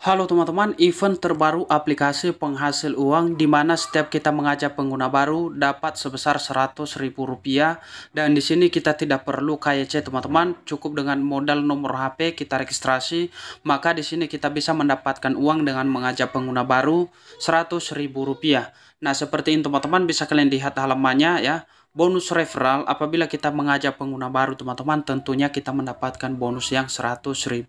Halo teman-teman, event terbaru aplikasi penghasil uang di mana setiap kita mengajak pengguna baru dapat sebesar Rp100.000 dan di sini kita tidak perlu KYC teman-teman, cukup dengan modal nomor HP kita registrasi, maka di sini kita bisa mendapatkan uang dengan mengajak pengguna baru Rp100.000. Nah, seperti ini teman-teman bisa kalian lihat halamannya ya bonus referral apabila kita mengajak pengguna baru teman-teman tentunya kita mendapatkan bonus yang Rp100.000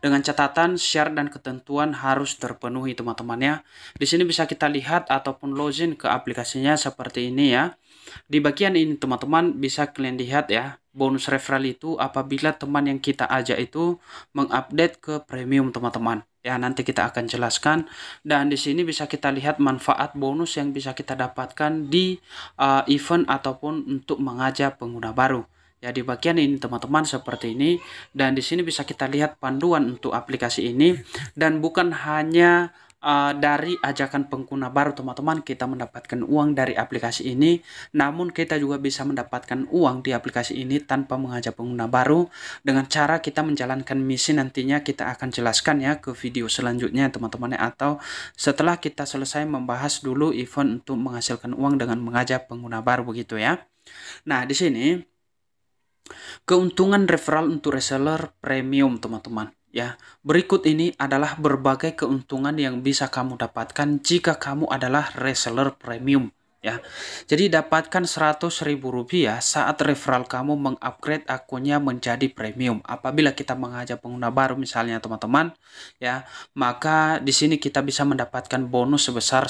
dengan catatan share dan ketentuan harus terpenuhi teman-teman ya di sini bisa kita lihat ataupun login ke aplikasinya seperti ini ya di bagian ini teman-teman bisa kalian lihat ya bonus referral itu apabila teman yang kita ajak itu mengupdate ke premium teman-teman ya nanti kita akan jelaskan dan di sini bisa kita lihat manfaat bonus yang bisa kita dapatkan di uh, event ataupun untuk mengajak pengguna baru ya di bagian ini teman-teman seperti ini dan di sini bisa kita lihat panduan untuk aplikasi ini dan bukan hanya Eh, dari ajakan pengguna baru teman-teman kita mendapatkan uang dari aplikasi ini namun kita juga bisa mendapatkan uang di aplikasi ini tanpa mengajak pengguna baru dengan cara kita menjalankan misi nantinya kita akan jelaskan ya ke video selanjutnya teman-teman ya. atau setelah kita selesai membahas dulu event untuk menghasilkan uang dengan mengajak pengguna baru begitu ya nah di sini keuntungan referral untuk reseller premium teman-teman Ya, berikut ini adalah berbagai keuntungan yang bisa kamu dapatkan jika kamu adalah reseller premium ya. Jadi dapatkan ribu rupiah saat referral kamu mengupgrade akunnya menjadi premium. Apabila kita mengajak pengguna baru misalnya teman-teman ya, maka di sini kita bisa mendapatkan bonus sebesar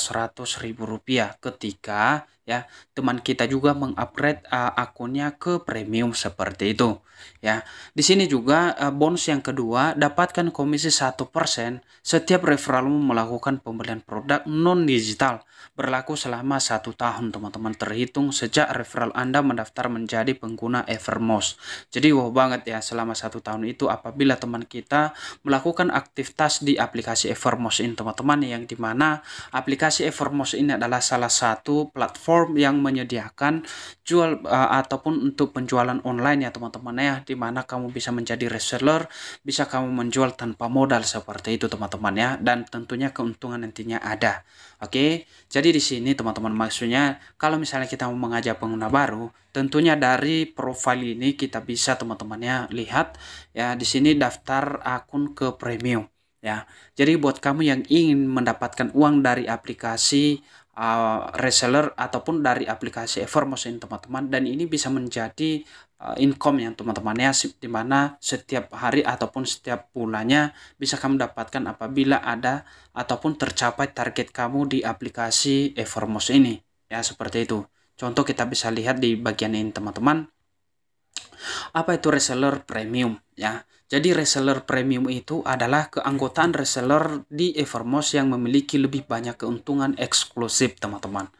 ribu rupiah ketika ya teman kita juga mengupgrade uh, akunnya ke premium seperti itu ya di sini juga uh, bonus yang kedua dapatkan komisi 1% setiap referralmu melakukan pembelian produk non digital berlaku selama satu tahun teman-teman terhitung sejak referral Anda mendaftar menjadi pengguna Evermost jadi wow banget ya selama satu tahun itu apabila teman kita melakukan aktivitas di aplikasi Evermost ini teman-teman yang dimana aplikasi Evermost ini adalah salah satu platform platform yang menyediakan jual uh, ataupun untuk penjualan online ya teman-teman ya di kamu bisa menjadi reseller bisa kamu menjual tanpa modal seperti itu teman-teman ya dan tentunya keuntungan nantinya ada oke jadi di sini teman-teman maksudnya kalau misalnya kita mau mengajak pengguna baru tentunya dari profil ini kita bisa teman-teman ya lihat ya di sini daftar akun ke premium ya. Jadi buat kamu yang ingin mendapatkan uang dari aplikasi Uh, reseller ataupun dari aplikasi ini teman-teman dan ini bisa menjadi uh, income yang teman-teman ya di mana setiap hari ataupun setiap bulannya bisa kamu dapatkan apabila ada ataupun tercapai target kamu di aplikasi Evermotion ini ya seperti itu. Contoh kita bisa lihat di bagian ini teman-teman apa itu reseller premium ya? Jadi reseller premium itu adalah keanggotaan reseller di Evermost yang memiliki lebih banyak keuntungan eksklusif, teman-teman.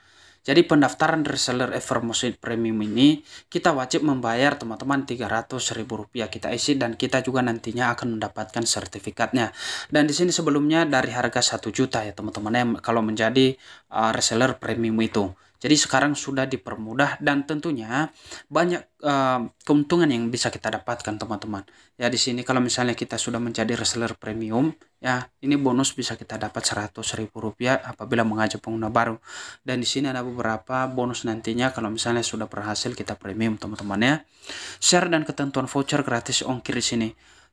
Jadi pendaftaran reseller Evermost Premium ini kita wajib membayar teman-teman Rp300.000 kita isi dan kita juga nantinya akan mendapatkan sertifikatnya. Dan di sini sebelumnya dari harga 1 juta ya teman-teman kalau menjadi uh, reseller premium itu. Jadi sekarang sudah dipermudah dan tentunya banyak uh, keuntungan yang bisa kita dapatkan teman-teman. Ya di sini kalau misalnya kita sudah menjadi reseller premium, ya ini bonus bisa kita dapat rp rupiah apabila mengajak pengguna baru. Dan di sini ada beberapa bonus nantinya kalau misalnya sudah berhasil kita premium teman-teman ya. Share dan ketentuan voucher gratis ongkir di sini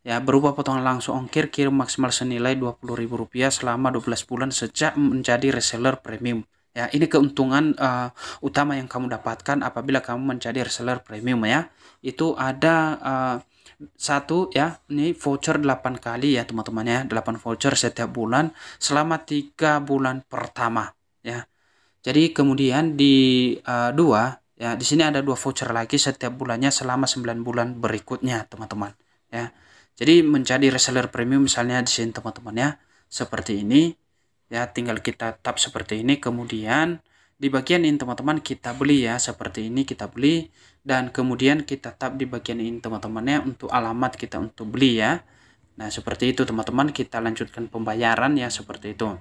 ya berupa potongan langsung ongkir kirim maksimal senilai Rp20.000 selama 12 bulan sejak menjadi reseller premium. Ya, ini keuntungan uh, utama yang kamu dapatkan apabila kamu menjadi reseller premium ya. Itu ada uh, satu ya, ini voucher 8 kali ya teman-teman ya, 8 voucher setiap bulan selama tiga bulan pertama ya. Jadi kemudian di uh, dua ya, di sini ada dua voucher lagi setiap bulannya selama 9 bulan berikutnya teman-teman ya. Jadi menjadi reseller premium misalnya di sini teman-teman ya, seperti ini ya tinggal kita tap seperti ini kemudian di bagian ini teman-teman kita beli ya seperti ini kita beli dan kemudian kita tap di bagian ini teman-temannya untuk alamat kita untuk beli ya nah seperti itu teman-teman kita lanjutkan pembayaran ya seperti itu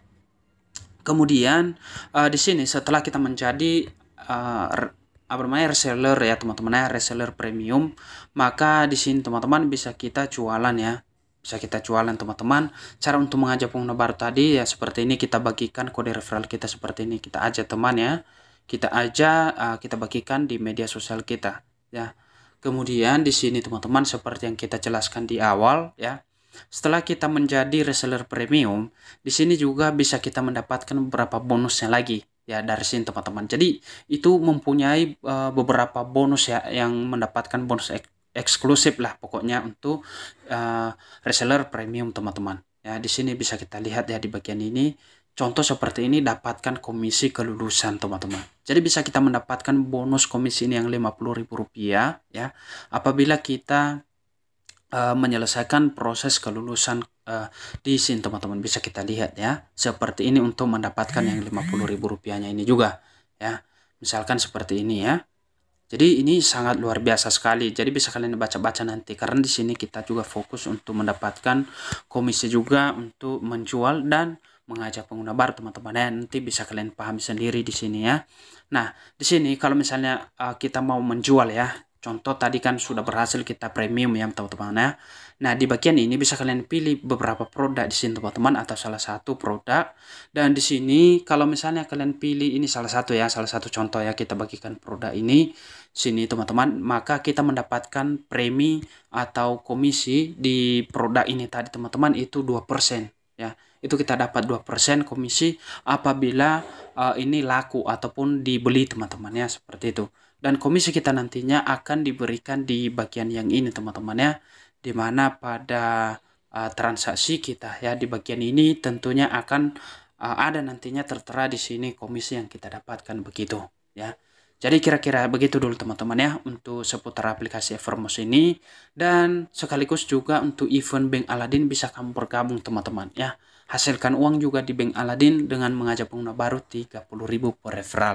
kemudian uh, di sini setelah kita menjadi uh, apa namanya reseller ya teman-teman ya reseller premium maka di sini teman-teman bisa kita jualan ya bisa kita jualan teman-teman cara untuk mengajak pengguna baru tadi ya seperti ini kita bagikan kode referral kita seperti ini kita ajak teman ya kita ajak eh, kita bagikan di media sosial kita ya kemudian di sini teman-teman seperti yang kita jelaskan di awal ya setelah kita menjadi reseller premium di sini juga bisa kita mendapatkan beberapa bonusnya lagi ya dari sini teman-teman jadi itu mempunyai uh, beberapa bonus ya yang mendapatkan bonus ek eksklusif lah pokoknya untuk uh, reseller premium teman-teman ya di sini bisa kita lihat ya di bagian ini contoh seperti ini dapatkan komisi kelulusan teman-teman jadi bisa kita mendapatkan bonus komisi ini yang Rp50.000 ya apabila kita uh, menyelesaikan proses kelulusan uh, di sini teman-teman bisa kita lihat ya seperti ini untuk mendapatkan yang Rp50.000 rupiahnya ini juga ya misalkan seperti ini ya jadi ini sangat luar biasa sekali. Jadi bisa kalian baca-baca nanti karena di sini kita juga fokus untuk mendapatkan komisi juga untuk menjual dan mengajak pengguna baru teman-teman ya. Nanti bisa kalian pahami sendiri di sini ya. Nah, di sini kalau misalnya uh, kita mau menjual ya, Contoh tadi kan sudah berhasil kita premium ya teman-teman ya. Nah di bagian ini bisa kalian pilih beberapa produk di sini teman-teman atau salah satu produk. Dan di sini kalau misalnya kalian pilih ini salah satu ya, salah satu contoh ya kita bagikan produk ini sini teman-teman maka kita mendapatkan premi atau komisi di produk ini tadi teman-teman itu 2% ya itu kita dapat 2% komisi apabila uh, ini laku ataupun dibeli teman-teman ya seperti itu dan komisi kita nantinya akan diberikan di bagian yang ini teman-teman ya dimana pada uh, transaksi kita ya di bagian ini tentunya akan uh, ada nantinya tertera di sini komisi yang kita dapatkan begitu ya jadi kira-kira begitu dulu teman-teman ya untuk seputar aplikasi Evermos ini dan sekaligus juga untuk event Bank Aladin bisa kamu bergabung teman-teman ya. Hasilkan uang juga di Bank Aladin dengan mengajak pengguna baru 30.000 per referral.